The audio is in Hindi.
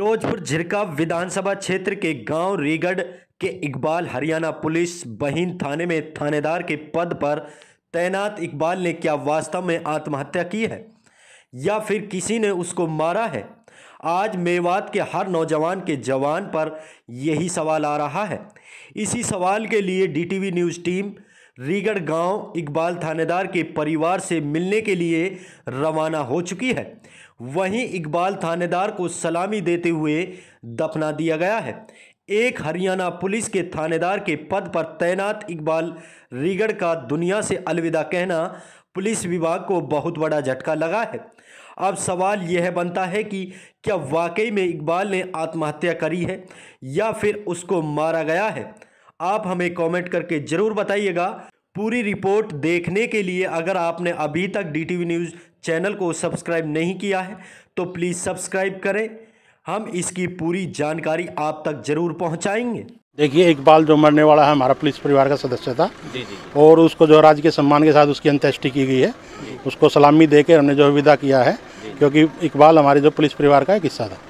फिरोजपुर झिरका विधानसभा क्षेत्र के गांव रीगढ़ के इकबाल हरियाणा पुलिस बहिन थाने में थानेदार के पद पर तैनात इकबाल ने क्या वास्तव में आत्महत्या की है या फिर किसी ने उसको मारा है आज मेवात के हर नौजवान के जवान पर यही सवाल आ रहा है इसी सवाल के लिए डीटीवी न्यूज़ टीम रीगढ़ गांव इकबाल थानेदार के परिवार से मिलने के लिए रवाना हो चुकी है वहीं इकबाल थानेदार को सलामी देते हुए दफना दिया गया है एक हरियाणा पुलिस के थानेदार के पद पर तैनात इकबाल रीगढ़ का दुनिया से अलविदा कहना पुलिस विभाग को बहुत बड़ा झटका लगा है अब सवाल यह बनता है कि क्या वाकई में इकबाल ने आत्महत्या करी है या फिर उसको मारा गया है आप हमें कमेंट करके ज़रूर बताइएगा पूरी रिपोर्ट देखने के लिए अगर आपने अभी तक डीटीवी न्यूज़ चैनल को सब्सक्राइब नहीं किया है तो प्लीज़ सब्सक्राइब करें हम इसकी पूरी जानकारी आप तक जरूर पहुंचाएंगे देखिए इकबाल जो मरने वाला है हमारा पुलिस परिवार का सदस्य था जी जी और उसको जो राज्य के सम्मान के साथ उसकी अंत्येष्टि की गई है उसको सलामी देकर हमने जो विदा किया है क्योंकि इकबाल हमारे जो पुलिस परिवार का एक हिस्सा था